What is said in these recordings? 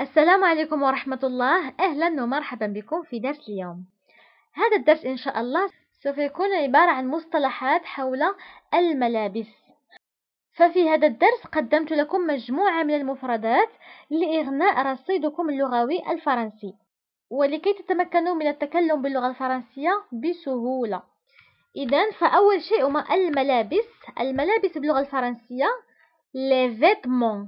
السلام عليكم ورحمة الله أهلا ومرحبا بكم في درس اليوم هذا الدرس إن شاء الله سوف يكون عبارة عن مصطلحات حول الملابس ففي هذا الدرس قدمت لكم مجموعة من المفردات لإغناء رصيدكم اللغوي الفرنسي ولكي تتمكنوا من التكلم باللغة الفرنسية بسهولة إذا فأول شيء ما الملابس الملابس باللغة الفرنسية les vêtements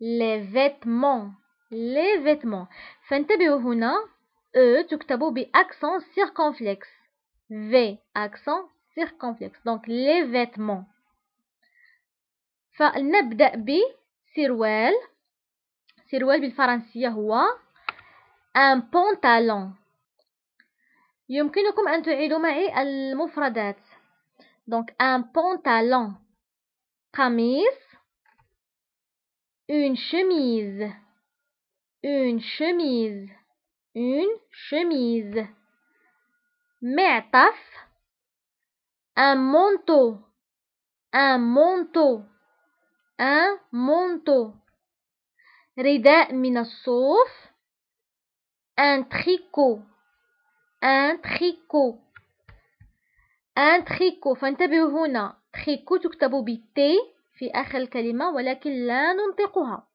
les vêtements Les vêtements. Fentebeuhuna e tuktabo bi accent circonflexe v accent circonflexe. Donc les vêtements. Fa n'abda bi sirwal, sirwal bi faran un pantalon. Yomkino kum antu gidoma e al mufradat. Donc un pantalon. Kamis. une chemise. une chemise une chemise معطف un manteau un manteau un manteau رداء من الصوف un tricot un tricot ان تريكو فانتبهوا هنا تريكو تكتب بالتي في آخر الكلمة ولكن لا ننطقها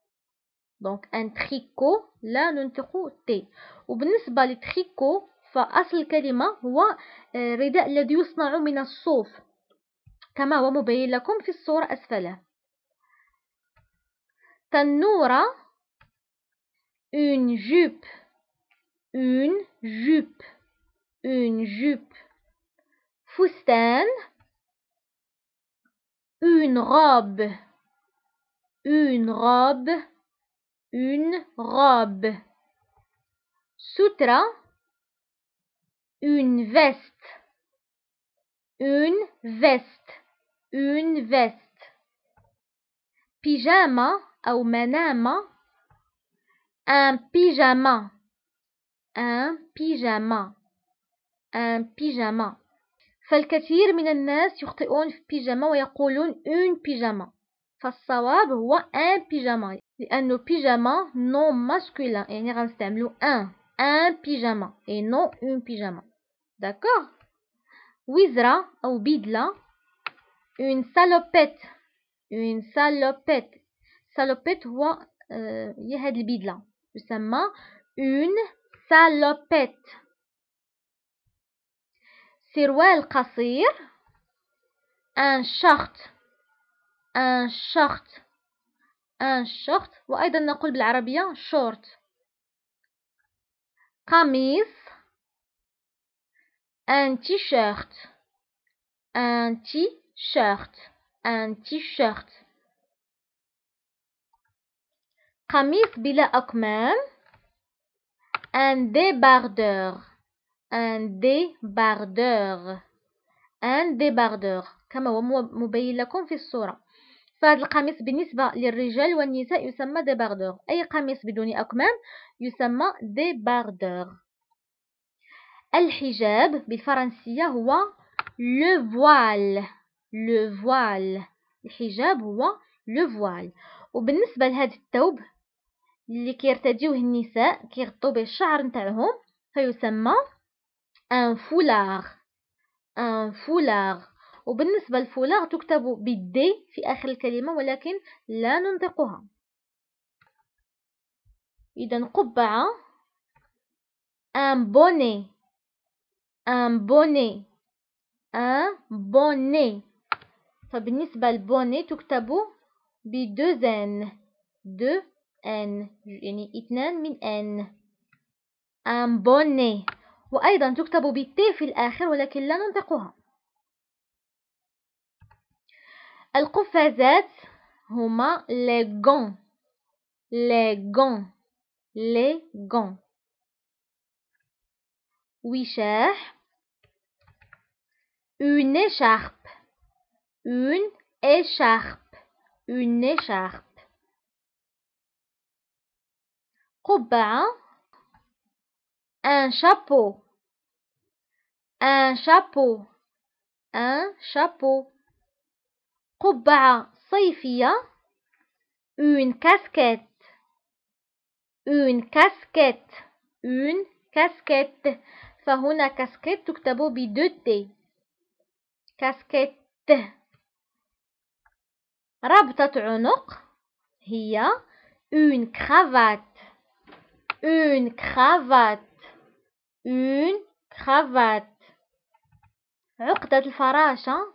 دونك ان تريكو لا ننطق تي وبالنسبه لتريكو فاصل الكلمه هو آه، رداء الذي يصنع من الصوف كما هو مبين لكم في الصوره اسفله تنوره اون جوب اون جوب اون جوب فستان اون غاب اون غاب une robe. Sutra, une veste. Une veste. Une veste. Pyjama ou manama. Un pyjama. Un pyjama. Un pyjama. فالكثير من الناس يخطئون في بيجاما ويقولون une pyjama un pyjama. Un pyjama non masculin. Un pyjama et non un pyjama. D'accord Wizra ou bidla, une salopette. Une salopette. Salopette ou y'a le bidla. Simplement une salopette. Si rwèl un short. ان آه، شورت ان آه، شورت وايضا نقول بالعربيه شورت قميص ان تي شورت ان تي شورت ان تي شورت قميص بلا اكمام ان دي باردور ان دي باردور ان دي باردور كما هو مبين لكم في الصوره فهذا القميص بالنسبة للرجال والنساء يسمى باردور أي قميص بدون أكمام يسمى باردور الحجاب بالفرنسية هو لو فوال لو فوال الحجاب هو لو فوال وبالنسبة لهذا الثوب اللي كيرتديوه النساء كيغطوا به الشعر نتاعهم فيسمى ان فولار ان فولار وبالنسبة للفولاغ تكتب بالدي في آخر الكلمة ولكن لا ننطقها إذا قبعة un بوني un بوني un بوني فبالنسبة للبوني تكتب بدوز ان دو ان يعني اثنان من ان ان بوني وأيضا تكتب بالتي في الآخر ولكن لا ننطقها les gants les gants les gants oui cher une écharpe une écharpe une écharpe robin un chapeau un chapeau un chapeau. قبعة صيفية اون كاسكيت اون كاسكيت اون كاسكيت فهنا كاسكيت تكتب بدو تي كاسكيت ربطة عنق هي اون كرافات اون كرافات اون كرافات عقدة الفراشة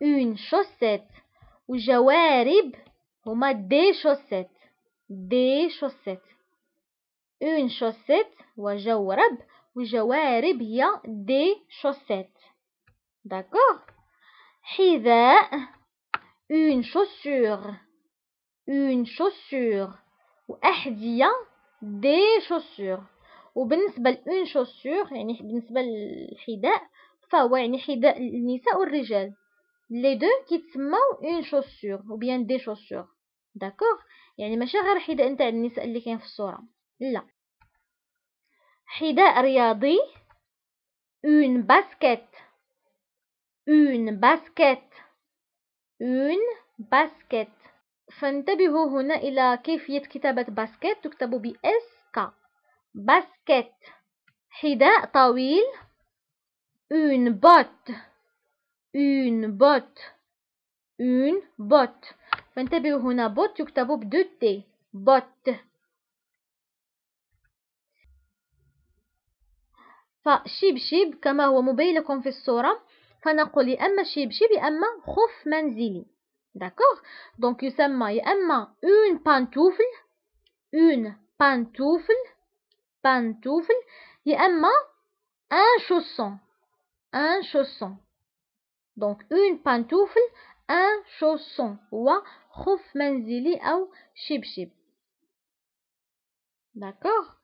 une chaussette وجوارب هما دي شوسيت دي شوسيت اون شوسيت وجورب وجوارب هي دي شوسيت داكوغ حذاء اون شوسور اون شوسور واحذيه دي شوسور وبالنسبه لأون شوسور يعني بالنسبه للحذاء فهو يعني حذاء النساء والرجال لي دو كيتسماو اون شوسور او بيان دي شوسور داكوغ يعني ماشي غير حذاء نتاع النساء اللي كاين في الصوره لا حذاء رياضي اون باسكيت اون باسكيت اون باسكيت فانتبهوا هنا الى كيفيه كتابه باسكيت تكتب ب اس ك باسكيت حذاء طويل اون بوت une botte une botte فانتبهوا هنا بوت يكتب بدو تي بوت فشيب شيب كما هو مبين لكم في الصورة فنقول يا أما شيب شيب يا أما خف منزلي داكوغ دونك يسمى يا إما اون بانتوفل اون بانتوفل بانتوفل يا إما ان شوسون ان شوسون Donc une pantoufle, un chausson. ou un manzili ou chib-chib. D'accord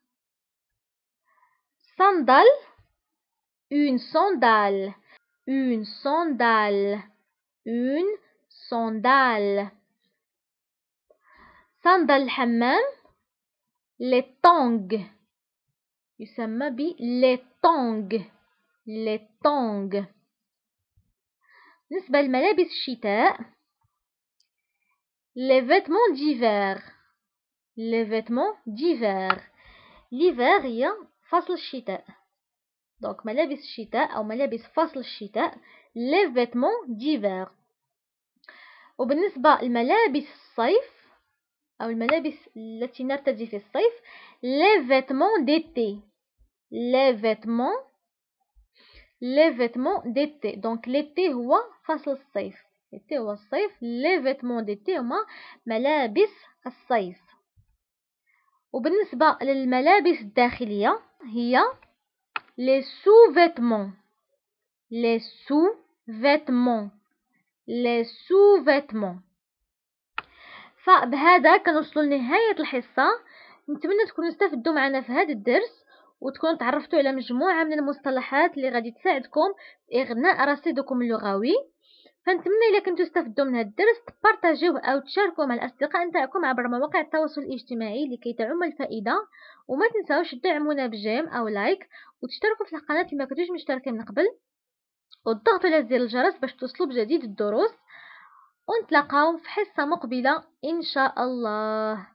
Sandal. une sandale, une sandale, une sandale. Sandal hammam, les tongs. s'appelle les tongs. Les tongs. بالنسبة لملابس الشتاء لفتمون ديفير لفتمون ديفير ليفير هي فصل الشتاء دونك ملابس الشتاء أو ملابس فصل الشتاء لفتمون ديفير وبالنسبة لملابس الصيف أو الملابس التي نرتدي في الصيف لفتمون ديتي لفتمون لي فيتمون ديتي دونك ليتي هو فصل الصيف ليتي هو الصيف لي فيتمون ديتي هما ملابس الصيف وبالنسبه للملابس الداخليه هي لي سو فيتمون لي سو فيتمون لي سو فيتمون فبهذا كنوصلوا لنهايه الحصه نتمنى تكونوا استفدتوا معنا في هذا الدرس وتكون تعرفتوا على مجموعه من المصطلحات اللي غادي تساعدكم في اغناء رصيدكم اللغوي فنتمنى الا كنتو استفدتوا من هذا الدرس تبارطاجيوه او تشاركوه مع الاصدقاء نتاعكم عبر مواقع التواصل الاجتماعي لكي تعم الفائده وما تنساوش تدعمونا بجيم او لايك وتشتركوا في القناه اللي ما كنتوش مشتركين من قبل وتضغطوا على زر الجرس باش توصلوا بجديد الدروس ونتلاقاو في حصه مقبله ان شاء الله